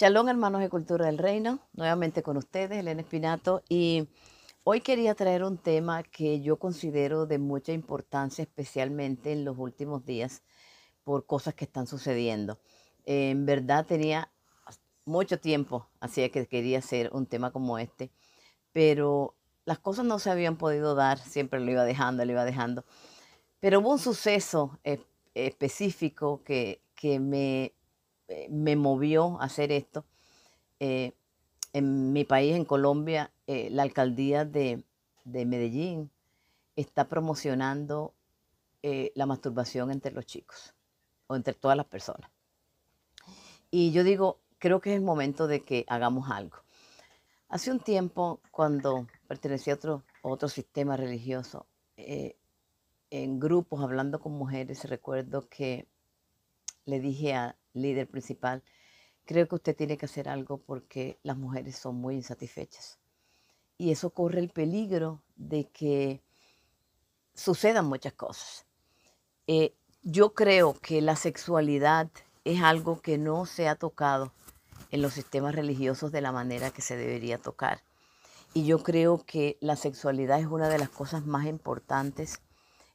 Shalom, hermanos de Cultura del Reino, nuevamente con ustedes, Elena Espinato, y hoy quería traer un tema que yo considero de mucha importancia, especialmente en los últimos días, por cosas que están sucediendo. En verdad tenía mucho tiempo, así que quería hacer un tema como este, pero las cosas no se habían podido dar, siempre lo iba dejando, lo iba dejando, pero hubo un suceso eh, específico que, que me eh, me movió a hacer esto. Eh, en mi país, en Colombia, eh, la alcaldía de, Medellín está promocionando la masturbación entre los chicos o entre todas las personas. Y yo digo, creo que es el momento de que hagamos algo. Hace un tiempo, cuando pertenecía a otro, otro sistema religioso, en grupos hablando con mujeres, recuerdo que le dije al líder principal, creo que usted tiene que hacer algo porque las mujeres son muy insatisfechas. Y eso corre el peligro de que sucedan muchas cosas. Eh, yo creo que la sexualidad es algo que no se ha tocado en los sistemas religiosos de la manera que se debería tocar. Y yo creo que la sexualidad es una de las cosas más importantes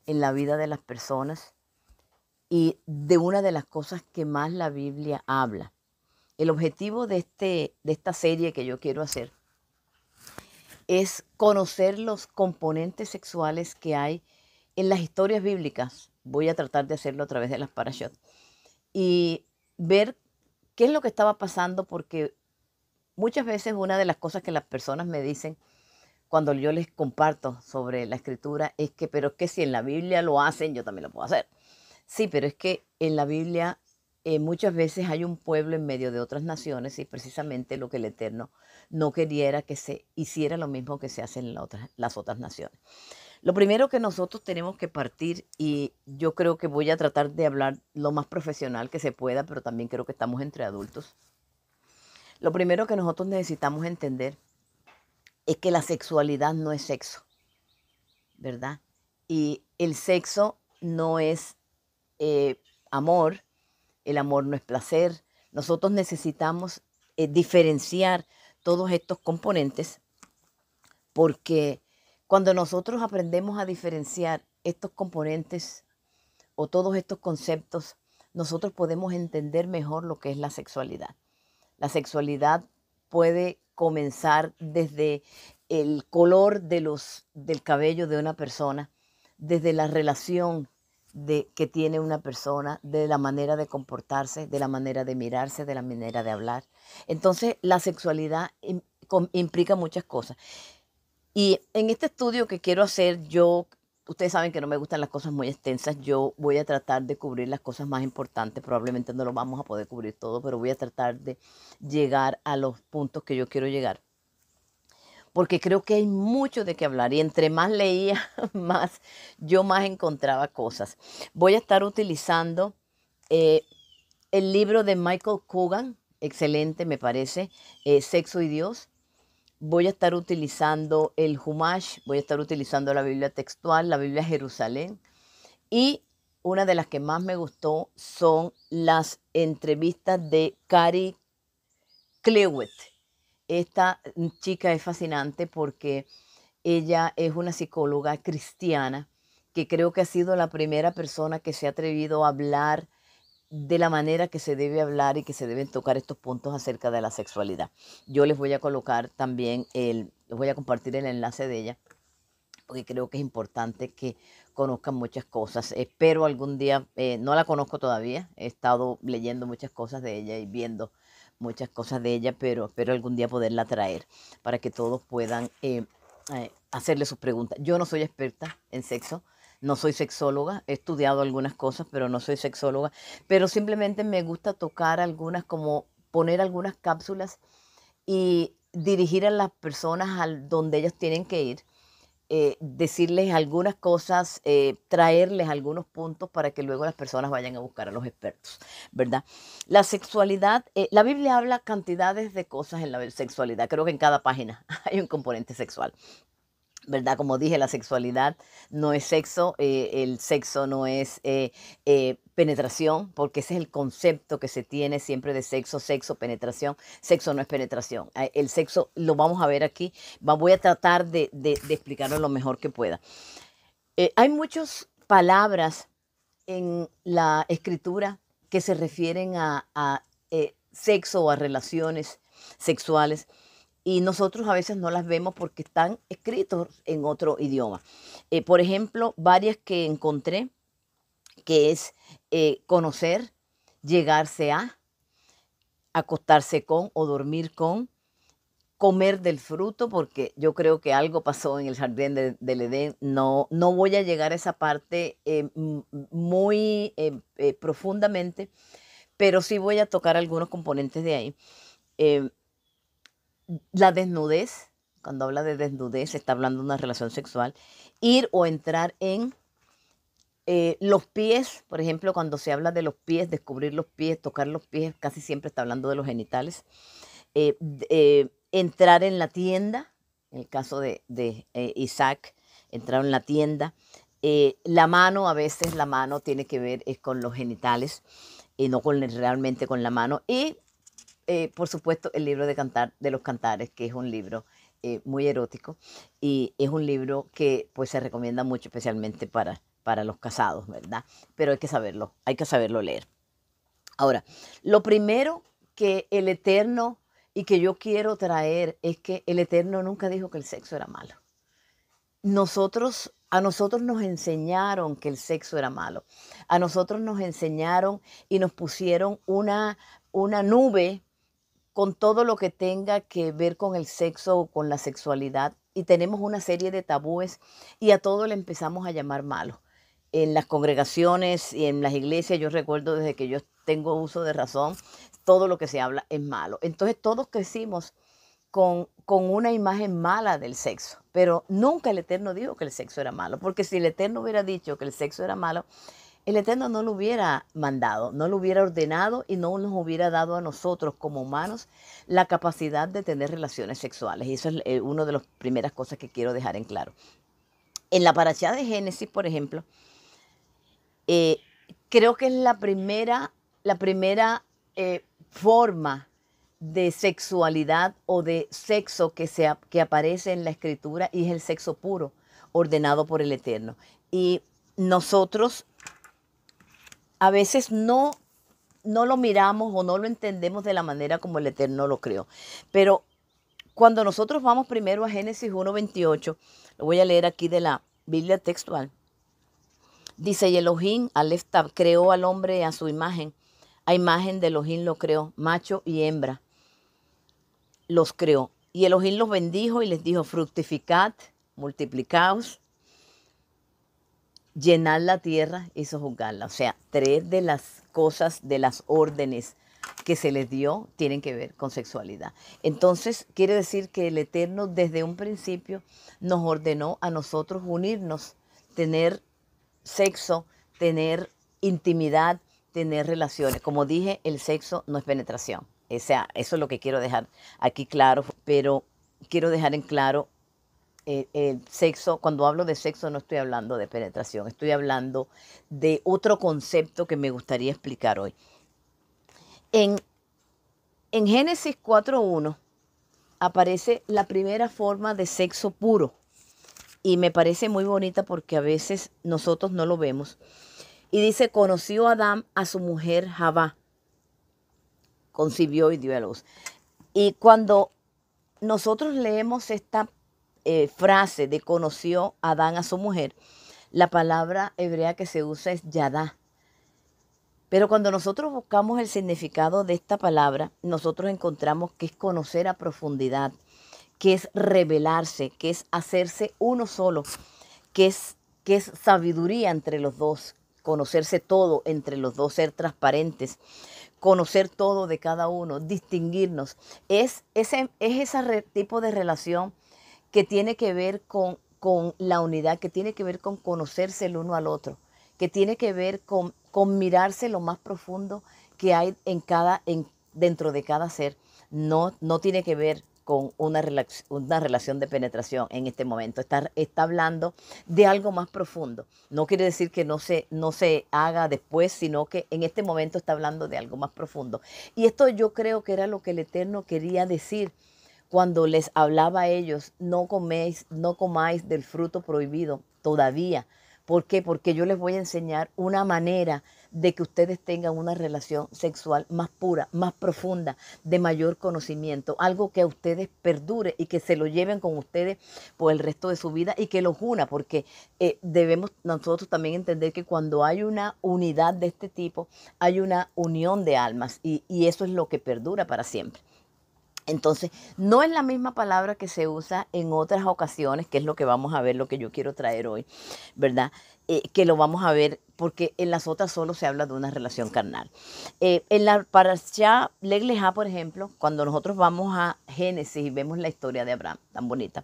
en la vida de las personas y de una de las cosas que más la Biblia habla. El objetivo de, este, de esta serie que yo quiero hacer es conocer los componentes sexuales que hay en las historias bíblicas. Voy a tratar de hacerlo a través de las parashot. Y ver qué es lo que estaba pasando, porque muchas veces una de las cosas que las personas me dicen cuando yo les comparto sobre la escritura es que, pero es que si en la Biblia lo hacen, yo también lo puedo hacer. Sí, pero es que en la Biblia eh, muchas veces hay un pueblo en medio de otras naciones y precisamente lo que el Eterno no quería que se hiciera lo mismo que se hace en las otras naciones. Lo primero que nosotros tenemos que partir, y yo creo que voy a tratar de hablar lo más profesional que se pueda, pero también creo que estamos entre adultos. Lo primero que nosotros necesitamos entender es que la sexualidad no es sexo, ¿verdad? Y el sexo no es eh, amor, el amor no es placer. Nosotros necesitamos eh, diferenciar todos estos componentes porque cuando nosotros aprendemos a diferenciar estos componentes o todos estos conceptos, nosotros podemos entender mejor lo que es la sexualidad. La sexualidad puede comenzar desde el color de los, del cabello de una persona, desde la relación de, que tiene una persona, de la manera de comportarse, de la manera de mirarse, de la manera de hablar. Entonces, la sexualidad implica muchas cosas. Y en este estudio que quiero hacer, yo, ustedes saben que no me gustan las cosas muy extensas, yo voy a tratar de cubrir las cosas más importantes, probablemente no lo vamos a poder cubrir todo, pero voy a tratar de llegar a los puntos que yo quiero llegar porque creo que hay mucho de qué hablar y entre más leía, más yo más encontraba cosas. Voy a estar utilizando eh, el libro de Michael Coogan, excelente me parece, eh, Sexo y Dios. Voy a estar utilizando el Humash, voy a estar utilizando la Biblia textual, la Biblia Jerusalén. Y una de las que más me gustó son las entrevistas de Cari Clewett esta mm, chica es fascinante porque ella es una psicóloga cristiana que creo que ha sido la primera persona que se ha atrevido a hablar de la manera que se debe hablar y que se deben tocar estos puntos acerca de la sexualidad. Yo les voy a colocar también el, les voy a compartir el enlace de ella, porque creo que es importante que conozcan muchas cosas. Espero algún día, eh, no la conozco todavía, he estado leyendo muchas cosas de ella y viendo muchas cosas de ella, pero espero algún día poderla traer para que todos puedan eh, eh, hacerle sus preguntas. Yo no soy experta en sexo, no soy sexóloga, he estudiado algunas cosas, pero no soy sexóloga, pero simplemente me gusta tocar algunas, como poner algunas cápsulas y dirigir a las personas al donde ellas tienen que ir eh, decirles algunas cosas, eh, traerles algunos puntos para que luego las personas vayan a buscar a los expertos, ¿verdad? La sexualidad, eh, la Biblia habla cantidades de cosas en la sexualidad, creo que en cada página hay un componente sexual. ¿Verdad? Como dije, la sexualidad no es sexo, el sexo no es penetración, porque ese es el concepto que se tiene siempre de sexo, sexo, penetración. Sexo no es penetración. Ah, el sexo lo vamos a ver aquí. Voy a tratar de, explicarlo lo mejor que pueda. Eh, hay muchas palabras en la escritura que se refieren a, eh, sexo o a relaciones sexuales y nosotros a veces no las vemos porque están escritos en otro idioma. Eh, por ejemplo, varias que encontré, que es eh, conocer, llegarse a, acostarse con o dormir con, comer del fruto, porque yo creo que algo pasó en el jardín del Edén. No, no voy a llegar a esa parte eh, muy eh, profundamente, pero sí voy a tocar algunos componentes de ahí. la desnudez, cuando habla de desnudez, está hablando de una relación sexual, ir o entrar en eh, los pies, por ejemplo, cuando se habla de los pies, descubrir los pies, tocar los pies, casi siempre está hablando de los genitales. Eh, eh, entrar en la tienda, en el caso de, Isaac, entrar en la tienda. la mano, a veces la mano tiene que ver con los genitales y no con, realmente con la mano. Y, por supuesto, el libro de, cantar, de los cantares, que es un libro muy erótico y es un libro que pues, se recomienda mucho, especialmente para para los casados, ¿verdad? Pero hay que saberlo, hay que saberlo leer. Ahora, lo primero que el Eterno y que yo quiero traer es que el Eterno nunca dijo que el sexo era malo. Nosotros, a nosotros nos enseñaron que el sexo era malo. A nosotros nos enseñaron y nos pusieron una, una nube con todo lo que tenga que ver con el sexo o con la sexualidad. Y tenemos una serie de tabúes y a todo le empezamos a llamar malo en las congregaciones y en las iglesias, yo recuerdo desde que yo tengo uso de razón, todo lo que se habla es malo. Entonces todos crecimos con, una imagen mala del sexo, pero nunca el Eterno dijo que el sexo era malo, porque si el Eterno hubiera dicho que el sexo era malo, el Eterno no lo hubiera mandado, no lo hubiera ordenado y no nos hubiera dado a nosotros como humanos la capacidad de tener relaciones sexuales. Y eso es eh, una de las primeras cosas que quiero dejar en claro. En la parachá de Génesis, por ejemplo, eh, creo que es la primera, la primera eh, forma de sexualidad o de sexo que, que aparece en la escritura y es el sexo puro, ordenado por el Eterno. Y nosotros a veces no, no lo miramos o no lo entendemos de la manera como el Eterno lo creó. Pero cuando nosotros vamos primero a Génesis 1.28, lo voy a leer aquí de la Biblia textual. Dice, y Elohim, Aleftab, creó al hombre a su imagen. A imagen de Elohim lo creó, macho y hembra. Los creó. Y Elohim los bendijo y les dijo, fructificad, multiplicaos, llenad la tierra y sojuzgarla. O sea, tres de las cosas, de las órdenes que se les dio, tienen que ver con sexualidad. Entonces, quiere decir que el Eterno desde un principio nos ordenó a nosotros unirnos, tener sexo, tener intimidad, tener relaciones. Como dije, el sexo no es penetración. eso es lo que quiero dejar aquí claro, pero quiero dejar en claro eh, el, sexo, cuando hablo de sexo no estoy hablando de penetración, estoy hablando de otro concepto que me gustaría explicar hoy. En, en Génesis 4.1 aparece la primera forma de sexo puro y me parece muy bonita porque a veces nosotros no lo vemos. Y dice, conoció Adán a su mujer Jabá, concibió y dio a luz. Y cuando nosotros leemos esta eh, frase de conoció Adán a su mujer, la palabra hebrea que se usa es yadá. Pero cuando nosotros buscamos el significado de esta palabra, nosotros encontramos que es conocer a profundidad, que es revelarse, que es hacerse uno solo, que es, que es sabiduría entre los dos, conocerse todo entre los dos, ser transparentes, conocer todo de cada uno, distinguirnos. Es ese, es tipo de relación que tiene que ver con, con la unidad, que tiene que ver con conocerse el uno al otro, que tiene que ver con, con mirarse lo más profundo que hay en cada, en, dentro de cada ser. No, no tiene que ver con una, una relación de penetración en este momento. Está, está hablando de algo más profundo. No quiere decir que no se, no se haga después, sino que en este momento está hablando de algo más profundo. Y esto yo creo que era lo que el Eterno quería decir cuando les hablaba a ellos, no coméis, no comáis del fruto prohibido todavía ¿Por qué? Porque yo les voy a enseñar una manera de que ustedes tengan una relación sexual más pura, más profunda, de mayor conocimiento, algo que a ustedes perdure y que se lo lleven con ustedes por el resto de su vida y que los una, porque eh, debemos nosotros también entender que cuando hay una unidad de este tipo, hay una unión de almas y eso es lo que perdura para siempre. Entonces, no es la misma palabra que se usa en otras ocasiones, que es lo que vamos a ver, lo que yo quiero traer hoy, ¿verdad? Eh, que lo vamos a ver porque en las otras solo se habla de una relación carnal. Eh, en la parasha por ejemplo, cuando nosotros vamos a Génesis y vemos la historia de Abraham, tan bonita,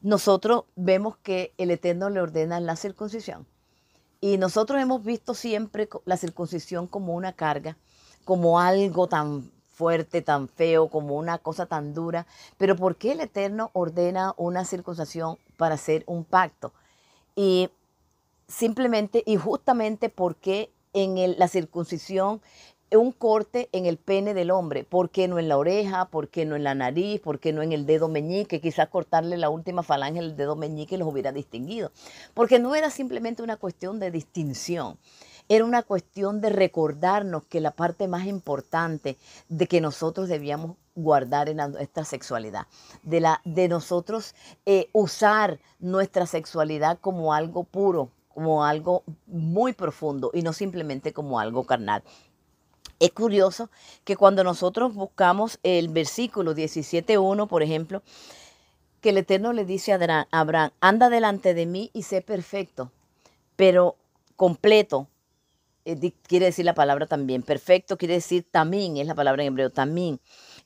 nosotros vemos que el Eterno le ordena la circuncisión. Y nosotros hemos visto siempre la circuncisión como una carga, como algo tan fuerte, tan feo, como una cosa tan dura. Pero ¿por qué el Eterno ordena una circuncisión para hacer un pacto? Y simplemente y justamente porque en la circuncisión un corte en el pene del hombre, ¿por qué no en la oreja? ¿Por qué no en la nariz? ¿Por qué no en el dedo meñique? Quizás cortarle la última falange del dedo meñique los hubiera distinguido, porque no era simplemente una cuestión de distinción, era una cuestión de recordarnos que la parte más importante de que nosotros debíamos guardar en nuestra sexualidad, de, la, de nosotros eh, usar nuestra sexualidad como algo puro, como algo muy profundo y no simplemente como algo carnal. Es curioso que cuando nosotros buscamos el versículo 17.1, por ejemplo, que el Eterno le dice a Abraham, anda delante de mí y sé perfecto, pero completo, eh, quiere decir la palabra también. Perfecto quiere decir también, es la palabra en hebreo, también.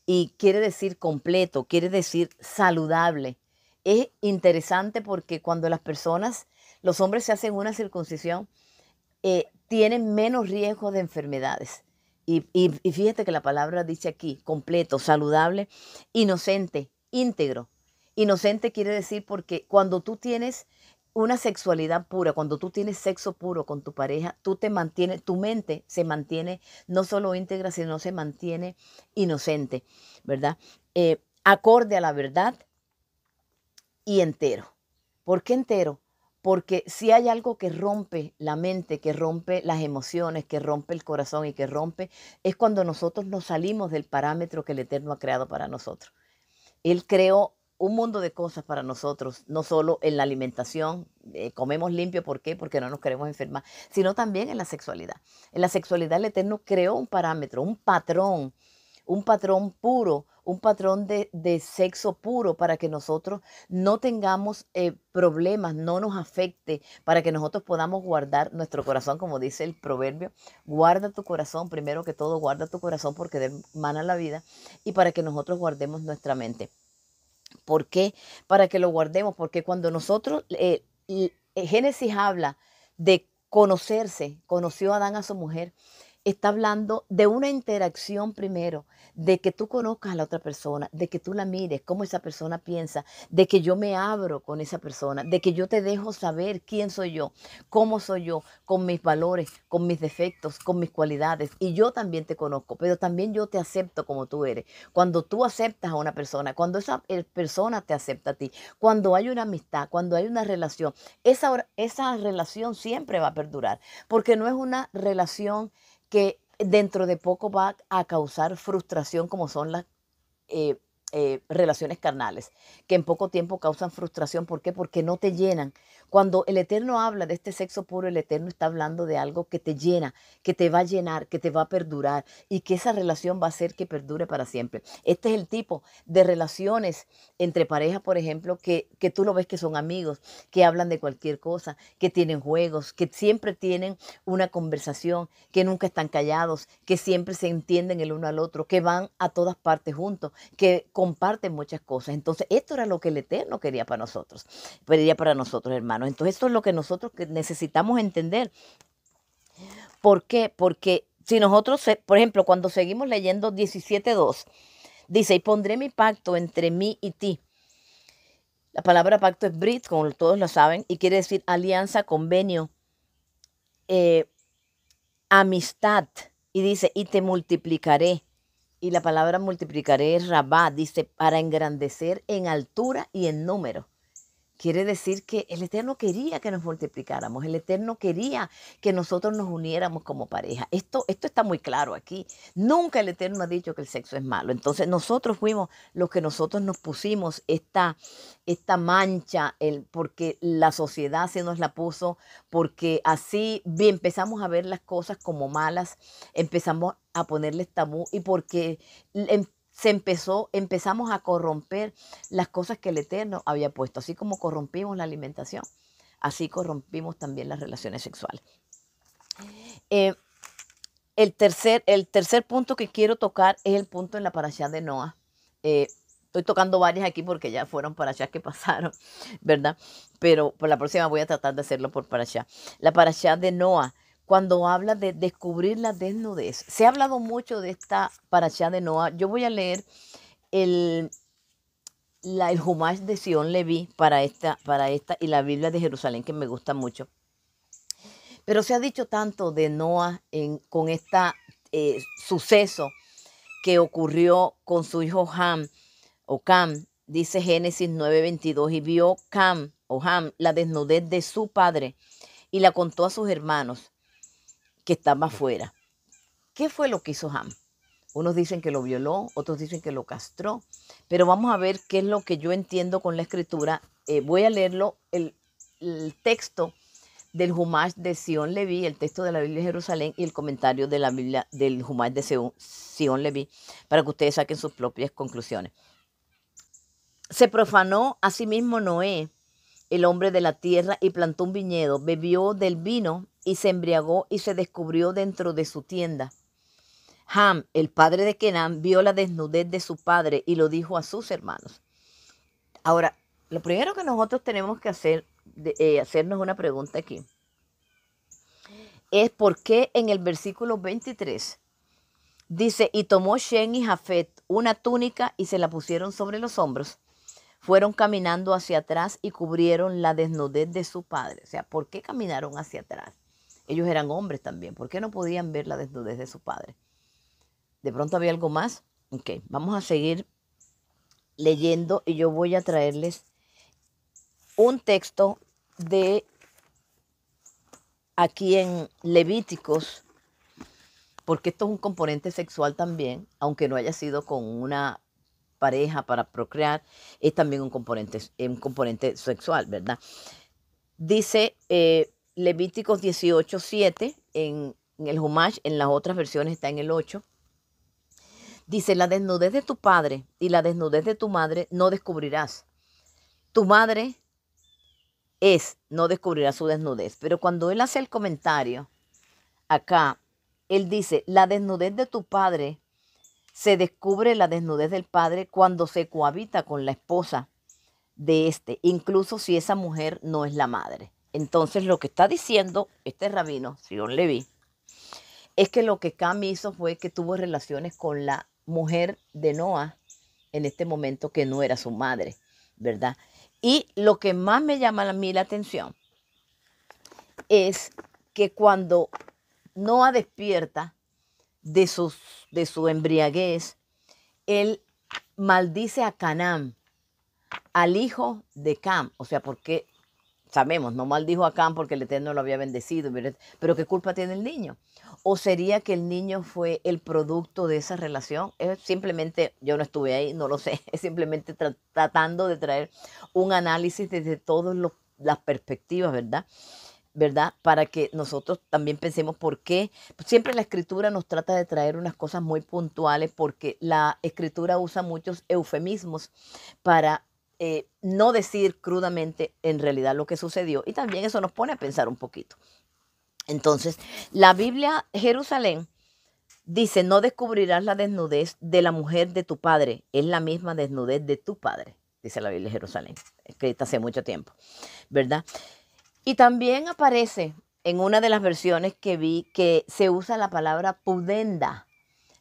Y quiere decir completo, quiere decir saludable. Es interesante porque cuando las personas, los hombres se hacen una circuncisión, eh, tienen menos riesgo de enfermedades. y, y fíjate que la palabra dice aquí, completo, saludable, inocente, íntegro. Inocente quiere decir porque cuando tú tienes una sexualidad pura, cuando tú tienes sexo puro con tu pareja, tú te mantienes, tu mente se mantiene no solo íntegra, sino se mantiene inocente, ¿verdad? Eh, acorde a la verdad y entero. ¿Por qué entero? Porque si hay algo que rompe la mente, que rompe las emociones, que rompe el corazón y que rompe, es cuando nosotros nos salimos del parámetro que el Eterno ha creado para nosotros. Él creó un mundo de cosas para nosotros, no solo en la alimentación, eh, comemos limpio, ¿por qué? Porque no nos queremos enfermar, sino también en la sexualidad. En la sexualidad el Eterno creó un parámetro, un patrón, un patrón puro, un patrón de, sexo puro para que nosotros no tengamos eh, problemas, no nos afecte, para que nosotros podamos guardar nuestro corazón, como dice el proverbio, guarda tu corazón, primero que todo, guarda tu corazón porque de mana la vida, y para que nosotros guardemos nuestra mente. ¿Por qué? Para que lo guardemos, porque cuando nosotros, eh, eh, Génesis habla de conocerse, conoció a Adán a su mujer, está hablando de una interacción primero, de que tú conozcas a la otra persona, de que tú la mires, cómo esa persona piensa, de que yo me abro con esa persona, de que yo te dejo saber quién soy yo, cómo soy yo, con mis valores, con mis defectos, con mis cualidades. Y yo también te conozco, pero también yo te acepto como tú eres. Cuando tú aceptas a una persona, cuando esa eh, persona te acepta a ti, cuando hay una amistad, cuando hay una relación, esa, esa relación siempre va a perdurar, porque no es una relación que dentro de poco va a causar frustración como son las eh, eh, relaciones carnales, que en poco tiempo causan frustración. ¿Por qué? Porque no te llenan, cuando el Eterno habla de este sexo puro, el Eterno está hablando de algo que te llena, que te va a llenar, que te va a perdurar y que esa relación va a ser que perdure para siempre. Este es el tipo de relaciones entre parejas, por ejemplo, que, tú lo ves que son amigos, que hablan de cualquier cosa, que tienen juegos, que siempre tienen una conversación, que nunca están callados, que siempre se entienden el uno al otro, que van a todas partes juntos, que comparten muchas cosas. Entonces, esto era lo que el Eterno quería para nosotros, quería para nosotros, hermano. Entonces esto es lo que nosotros necesitamos entender. ¿Por qué? Porque si nosotros, por ejemplo, cuando seguimos leyendo 17.2, dice, y pondré mi pacto entre mí y ti. La palabra pacto es brit, como todos lo saben, y quiere decir alianza, convenio, eh, amistad. Y dice, y te multiplicaré. Y la palabra multiplicaré es rabá, dice, para engrandecer en altura y en número. Quiere decir que el Eterno quería que nos multiplicáramos, el Eterno quería que nosotros nos uniéramos como pareja. Esto, esto está muy claro aquí. Nunca el Eterno ha dicho que el sexo es malo. Entonces nosotros fuimos los que nosotros nos pusimos esta, esta mancha, el, porque la sociedad se nos la puso, porque así empezamos a ver las cosas como malas, empezamos a ponerles tabú y porque... Em, se empezó, empezamos a corromper las cosas que el Eterno había puesto, así como corrompimos la alimentación, así corrompimos también las relaciones sexuales. Eh, el, tercer, el tercer punto que quiero tocar es el punto en la parasha de Noah. Eh, estoy tocando varias aquí porque ya fueron parashas que pasaron, ¿verdad? Pero por la próxima voy a tratar de hacerlo por parashá. La parashá de Noah cuando habla de descubrir la desnudez. Se ha hablado mucho de esta paracha de Noah. Yo voy a leer el, la, el Jumash de Sion Levi para esta, para esta y la Biblia de Jerusalén que me gusta mucho. Pero se ha dicho tanto de Noah con este suceso que ocurrió con su hijo Ham o Cam. Dice Génesis 9:22 y vio Cam o Ham la desnudez de su padre y la contó a sus hermanos que estaba afuera. ¿Qué fue lo que hizo Ham? Unos dicen que lo violó, otros dicen que lo castró, pero vamos a ver qué es lo que yo entiendo con la escritura. Eh, voy a leerlo, el, texto del Jumash de Sion Levi el texto de la Biblia de Jerusalén y el comentario de la Biblia del Jumash de Sion, Levi para que ustedes saquen sus propias conclusiones. Se profanó a sí mismo Noé el hombre de la tierra y plantó un viñedo, bebió del vino y se embriagó y se descubrió dentro de su tienda. Ham, el padre de Kenan, vio la desnudez de su padre y lo dijo a sus hermanos. Ahora, lo primero que nosotros tenemos que hacer, eh, hacernos una pregunta aquí, es por qué en el versículo 23 dice, y tomó Shen y Jafet una túnica y se la pusieron sobre los hombros fueron caminando hacia atrás y cubrieron la desnudez de su padre. O sea, ¿por qué caminaron hacia atrás? Ellos eran hombres también. ¿Por qué no podían ver la desnudez de su padre? ¿De pronto había algo más? Ok, vamos a seguir leyendo y yo voy a traerles un texto de aquí en Levíticos, porque esto es un componente sexual también, aunque no haya sido con una pareja, para procrear, es también un componente, un componente sexual, ¿verdad? Dice eh, Levíticos 18, en, el Humash, en las otras versiones está en el 8. Dice, la desnudez de tu padre y la desnudez de tu madre no descubrirás. Tu madre es, no descubrirá su desnudez. Pero cuando él hace el comentario, acá, él dice, la desnudez de tu padre se descubre la desnudez del padre cuando se cohabita con la esposa de este, incluso si esa mujer no es la madre. Entonces lo que está diciendo este rabino, Sion Levi, es que lo que Cam hizo fue que tuvo relaciones con la mujer de Noah en este momento que no era su madre, ¿verdad? Y lo que más me llama a mí la atención es que cuando Noah despierta, de, sus, de su embriaguez, él maldice a Canaán, al hijo de Cam. O sea, porque sabemos, no maldijo a Cam porque el Eterno lo había bendecido, pero ¿qué culpa tiene el niño? ¿O sería que el niño fue el producto de esa relación? Es simplemente, yo no estuve ahí, no lo sé, es simplemente tratando de traer un análisis desde todas las perspectivas, ¿verdad? ¿verdad? Para que nosotros también pensemos por qué. Pues, siempre la escritura nos trata de traer unas cosas muy puntuales porque la escritura usa muchos eufemismos para eh, no decir crudamente en realidad lo que sucedió. Y también eso nos pone a pensar un poquito. Entonces, la Biblia Jerusalén dice, no descubrirás la desnudez de la mujer de tu padre. Es la misma desnudez de tu padre, dice la Biblia Jerusalén, escrita hace mucho tiempo, ¿verdad? Y también aparece en una de las versiones que vi que se usa la palabra pudenda.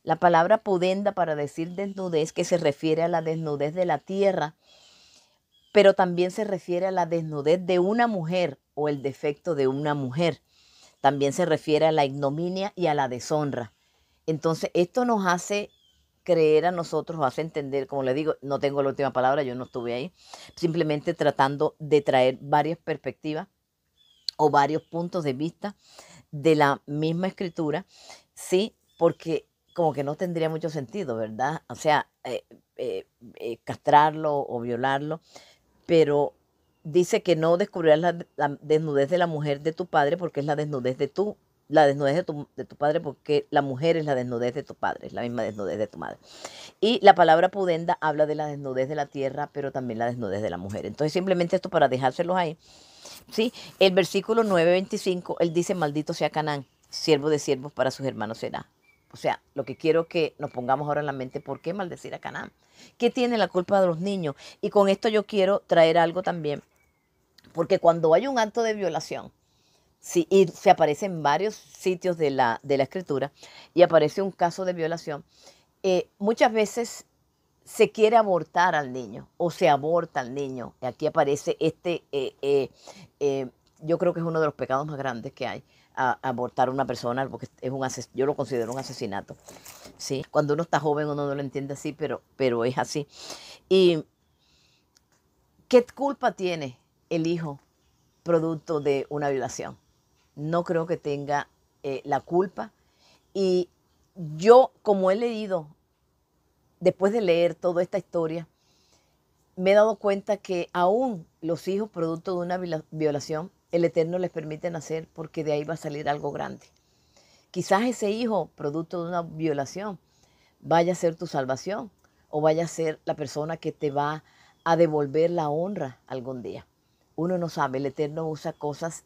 La palabra pudenda para decir desnudez, que se refiere a la desnudez de la tierra, pero también se refiere a la desnudez de una mujer o el defecto de una mujer. También se refiere a la ignominia y a la deshonra. Entonces, esto nos hace creer a nosotros, hace entender, como le digo, no tengo la última palabra, yo no estuve ahí, simplemente tratando de traer varias perspectivas o varios puntos de vista de la misma escritura, sí, porque como que no tendría mucho sentido, ¿verdad? O sea, eh, eh, eh, castrarlo o violarlo, pero dice que no descubrirás la, desnudez de la mujer de tu padre porque es la desnudez de tu, la desnudez de tu, de tu padre porque la mujer es la desnudez de tu padre, es la misma desnudez de tu madre. Y la palabra pudenda habla de la desnudez de la tierra, pero también la desnudez de la mujer. Entonces simplemente esto para dejárselos ahí ¿sí? El versículo 9:25, él dice, maldito sea Canaán, siervo de siervos para sus hermanos será. O sea, lo que quiero que nos pongamos ahora en la mente, ¿por qué maldecir a Canaán? ¿Qué tiene la culpa de los niños? Y con esto yo quiero traer algo también, porque cuando hay un acto de violación, y se aparece en varios sitios de la, escritura, y aparece un caso de violación, eh, muchas veces se quiere abortar al niño o se aborta al niño. Y aquí aparece este, eh, eh, eh, yo creo que es uno de los pecados más grandes que hay, abortar a una persona, porque es un yo lo considero un asesinato. ¿sí? Cuando uno está joven uno no lo entiende así, pero, pero es así. ¿Y qué culpa tiene el hijo producto de una violación? No creo que tenga la culpa. Y yo, como he leído después de leer toda esta historia, me he dado cuenta que aún los hijos producto de una violación, el Eterno les permite nacer porque de ahí va a salir algo grande. Quizás ese hijo producto de una violación vaya a ser tu salvación o vaya a ser la persona que te va a devolver la honra algún día. Uno no sabe, el Eterno usa cosas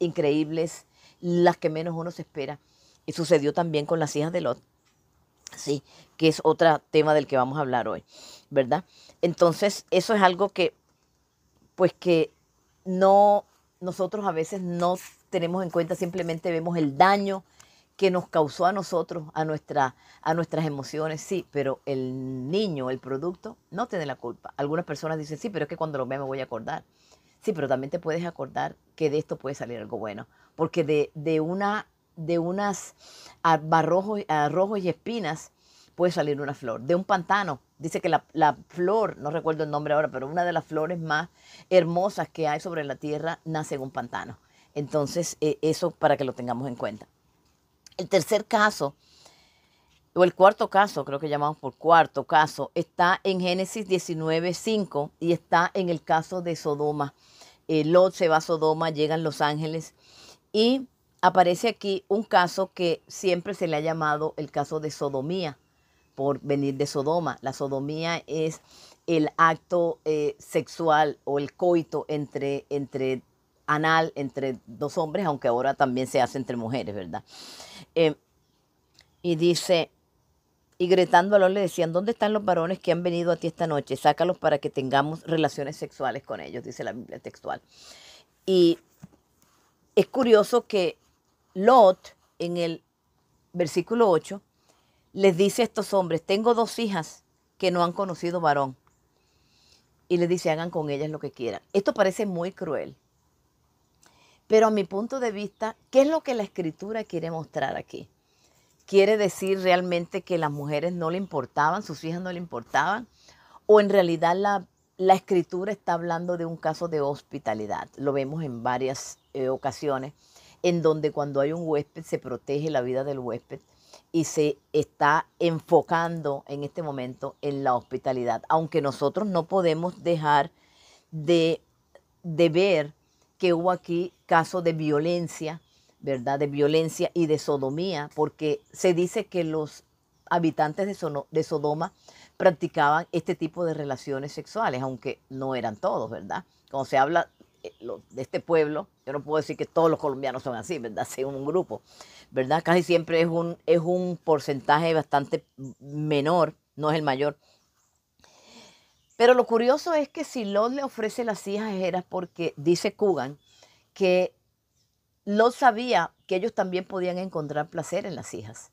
increíbles, las que menos uno se espera. Y sucedió también con las hijas de Lot Sí, que es otro tema del que vamos a hablar hoy, ¿verdad? Entonces, eso es algo que, pues que no, nosotros a veces no tenemos en cuenta, simplemente vemos el daño que nos causó a nosotros, a, nuestra, a nuestras emociones, sí, pero el niño, el producto, no tiene la culpa. Algunas personas dicen, sí, pero es que cuando lo vea me voy a acordar. Sí, pero también te puedes acordar que de esto puede salir algo bueno, porque de, de una de unas arrojos y espinas puede salir una flor. De un pantano, dice que la, flor, no recuerdo el nombre ahora, pero una de las flores más hermosas que hay sobre la tierra nace en un pantano. Entonces, eh, eso para que lo tengamos en cuenta. El tercer caso, o el cuarto caso, creo que llamamos por cuarto caso, está en Génesis 19.5 y está en el caso de Sodoma. Eh, Lot se va a Sodoma, llegan los ángeles y aparece aquí un caso que siempre se le ha llamado el caso de sodomía, por venir de Sodoma. La sodomía es el acto eh, sexual o el coito entre, entre anal, entre dos hombres, aunque ahora también se hace entre mujeres, ¿verdad? Eh, y dice, y gritando los le decían, ¿dónde están los varones que han venido a ti esta noche? Sácalos para que tengamos relaciones sexuales con ellos, dice la Biblia textual. Y es curioso que Lot, en el versículo 8, les dice a estos hombres, tengo dos hijas que no han conocido varón. Y les dice, hagan con ellas lo que quieran. Esto parece muy cruel. Pero a mi punto de vista, ¿qué es lo que la escritura quiere mostrar aquí? ¿Quiere decir realmente que las mujeres no le importaban, sus hijas no le importaban? ¿O en realidad la, escritura está hablando de un caso de hospitalidad? Lo vemos en varias eh, ocasiones en donde cuando hay un huésped se protege la vida del huésped y se está enfocando en este momento en la hospitalidad, aunque nosotros no podemos dejar de, ver que hubo aquí casos de violencia, ¿verdad? De violencia y de sodomía, porque se dice que los habitantes de, de Sodoma practicaban este tipo de relaciones sexuales, aunque no eran todos, ¿verdad? Cuando se habla eh, de este pueblo, yo no puedo decir que todos los colombianos son así, ¿verdad? Sí, un grupo, ¿verdad? Casi siempre es un, es un porcentaje bastante menor, no es el mayor. Pero lo curioso es que si Lot le ofrece las hijas era porque dice Kugan que Lot sabía que ellos también podían encontrar placer en las hijas.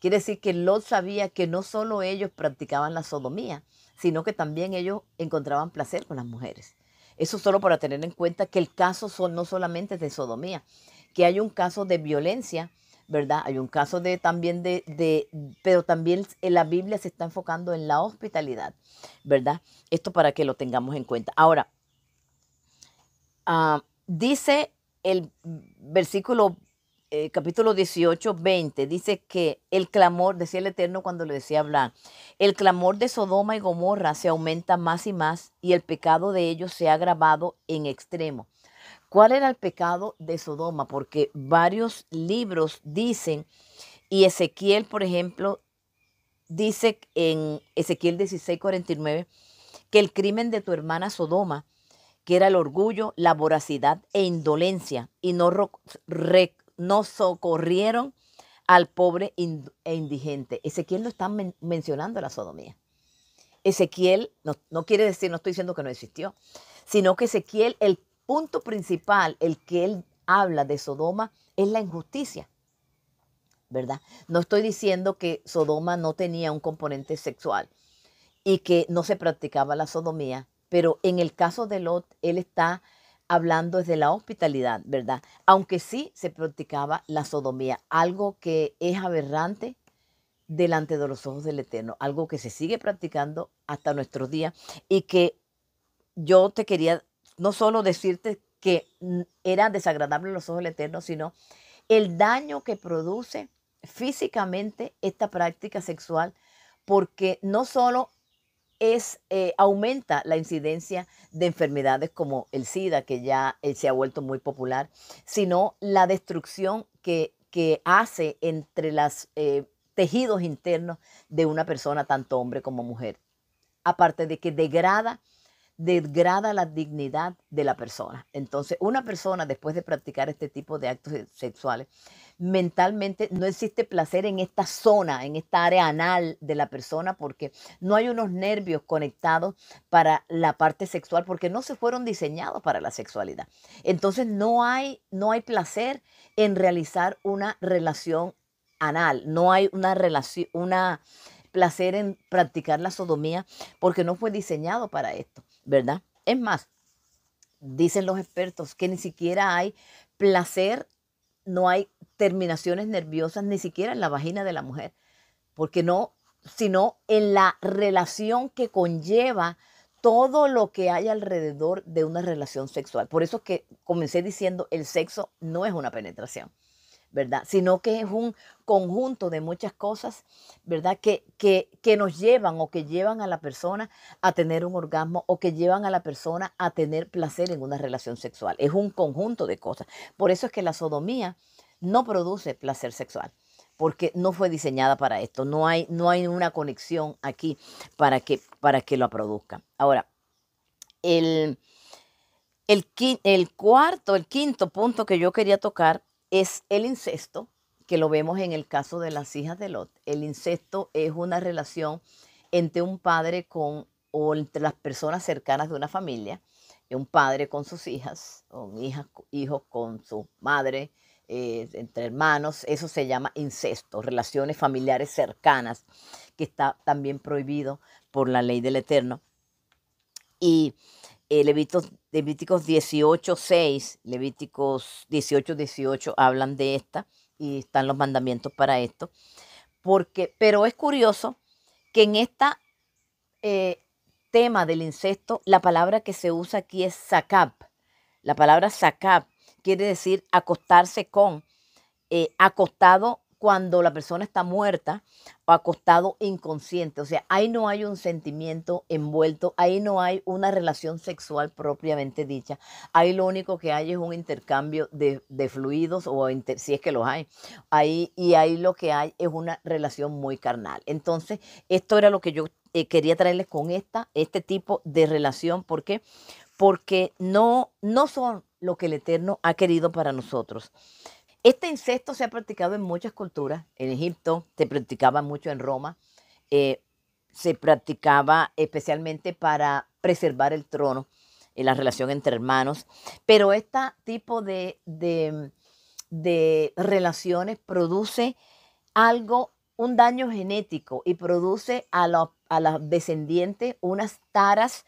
Quiere decir que Lot sabía que no solo ellos practicaban la sodomía, sino que también ellos encontraban placer con las mujeres. Eso solo para tener en cuenta que el caso son, no solamente es de sodomía, que hay un caso de violencia, ¿verdad? Hay un caso de también de, pero también eh, la Biblia se está enfocando en la hospitalidad, ¿verdad? Esto para que lo tengamos en cuenta. Ahora, ah, dice el versículo eh, capítulo 18, 20, dice que el clamor, decía el Eterno cuando le decía hablar, el clamor de Sodoma y Gomorra se aumenta más y más y el pecado de ellos se ha agravado en extremo. ¿Cuál era el pecado de Sodoma? Porque varios libros dicen, y Ezequiel, por ejemplo, dice en Ezequiel 16, 49, que el crimen de tu hermana Sodoma, que era el orgullo, la voracidad e indolencia, y no rec no socorrieron al pobre e indigente. Ezequiel no está mencionando la sodomía. Ezequiel no, no, quiere decir, no estoy diciendo que no existió, sino que Ezequiel, el punto principal, el que él habla de Sodoma, es la injusticia. ¿Verdad? No estoy diciendo que Sodoma no tenía un componente sexual y que no se practicaba la sodomía, pero en el caso de Lot, él está hablando desde la hospitalidad, ¿verdad? Aunque sí se practicaba la sodomía, algo que es aberrante delante de los ojos del Eterno, algo que se sigue practicando hasta nuestros días y que yo te quería no solo decirte que era desagradable los ojos del Eterno, sino el daño que produce físicamente esta práctica sexual, porque no solo es, eh, aumenta la incidencia de enfermedades como el SIDA, que ya eh, se ha vuelto muy popular, sino la destrucción que, que hace entre los eh, tejidos internos de una persona, tanto hombre como mujer. Aparte de que degrada degrada la dignidad de la persona. Entonces, una persona después de practicar este tipo de actos eh, sexuales, mentalmente no existe placer en esta zona, en esta área anal de la persona, porque no hay unos nervios conectados para la parte sexual, porque no se fueron diseñados para la sexualidad. Entonces, no hay, no hay placer en realizar una relación anal, no hay una relación, una placer en practicar la sodomía porque no fue diseñado para esto. ¿verdad? Es más, dicen los expertos que ni siquiera hay placer, no hay terminaciones nerviosas, ni siquiera en la vagina de la mujer, porque no, sino en la relación que conlleva todo lo que hay alrededor de una relación sexual. Por eso es que comencé diciendo, el sexo no es una penetración. ¿verdad? Sino que es un conjunto de muchas cosas, ¿verdad? Que, que, que nos llevan o que llevan a la persona a tener un orgasmo o que llevan a la persona a tener placer en una relación sexual. Es un conjunto de cosas. Por eso es que la sodomía no produce placer sexual porque no fue diseñada para esto, no hay, no hay una conexión aquí para que, para que lo produzca. Ahora, el, el, cuarto, el quinto punto que yo quería tocar es el incesto, que lo vemos en el caso de las hijas de Lot. El incesto es una relación entre un padre con o entre las personas cercanas de una familia, un padre con sus hijas, un hijo con su madre, eh, entre hermanos, eso se llama incesto, relaciones familiares cercanas, que está también prohibido por la ley del Eterno. Y eh, Levíticos, Levíticos 18, 6, Levíticos 18, 18 hablan de esta y están los mandamientos para esto. Porque, pero es curioso que en este tema del incesto, la palabra que se usa aquí es sacap. La palabra sacap quiere decir acostarse con, eh, acostado acostado cuando la persona está muerta o acostado inconsciente. O sea, ahí no hay un sentimiento envuelto, ahí no hay una relación sexual propiamente dicha. Ahí lo único que hay es un intercambio de, fluidos o si es que los hay. Ahí, y ahí lo que hay es una relación muy carnal. Entonces, esto era lo que yo eh, quería traerles con esta, este tipo de relación. ¿Por qué? Porque no, no son lo que el Eterno ha querido para nosotros. Este incesto se ha practicado en muchas culturas. En Egipto se practicaba mucho en Roma. Eh, se practicaba especialmente para preservar el trono, eh, la relación entre hermanos. Pero este tipo de, relaciones produce algo, un daño genético y produce a, los descendientes unas taras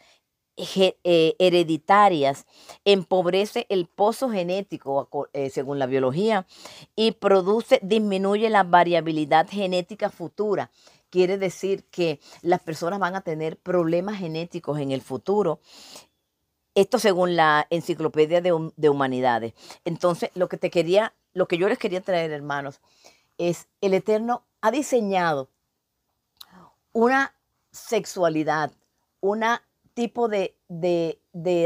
eh, hereditarias, empobrece el pozo genético, eh, según la biología, y produce, disminuye la variabilidad genética futura. Quiere decir que las personas van a tener problemas genéticos en el futuro. Esto según la Enciclopedia de, Humanidades. Entonces, lo que te quería, lo que yo les quería traer, hermanos, es el Eterno ha diseñado una sexualidad, una tipo de,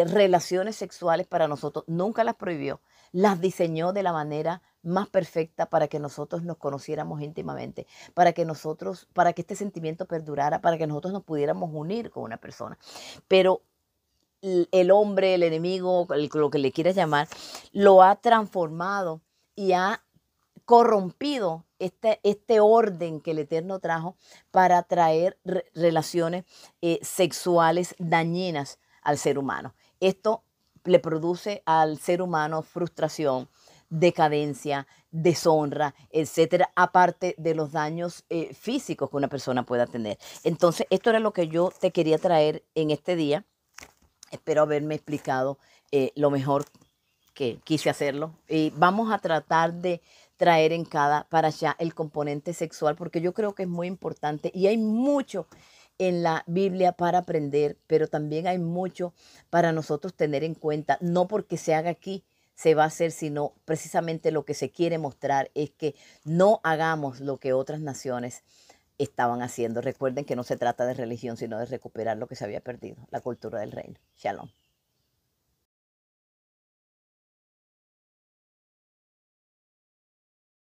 relaciones sexuales para nosotros, nunca las prohibió, las diseñó de la manera más perfecta para que nosotros nos conociéramos íntimamente, para que nosotros, para que este sentimiento perdurara, para que nosotros nos pudiéramos unir con una persona. Pero el hombre, el enemigo, lo que le quieras llamar, lo ha transformado y ha corrompido este, este orden que el Eterno trajo para traer relaciones eh, sexuales dañinas al ser humano. Esto le produce al ser humano frustración, decadencia, deshonra, etcétera, aparte de los daños eh, físicos que una persona pueda tener. Entonces, esto era lo que yo te quería traer en este día. Espero haberme explicado eh, lo mejor que quise hacerlo. Y vamos a tratar de traer en cada para allá el componente sexual, porque yo creo que es muy importante y hay mucho en la Biblia para aprender, pero también hay mucho para nosotros tener en cuenta, no porque se haga aquí se va a hacer, sino precisamente lo que se quiere mostrar es que no hagamos lo que otras naciones estaban haciendo. Recuerden que no se trata de religión, sino de recuperar lo que se había perdido, la cultura del reino. Shalom.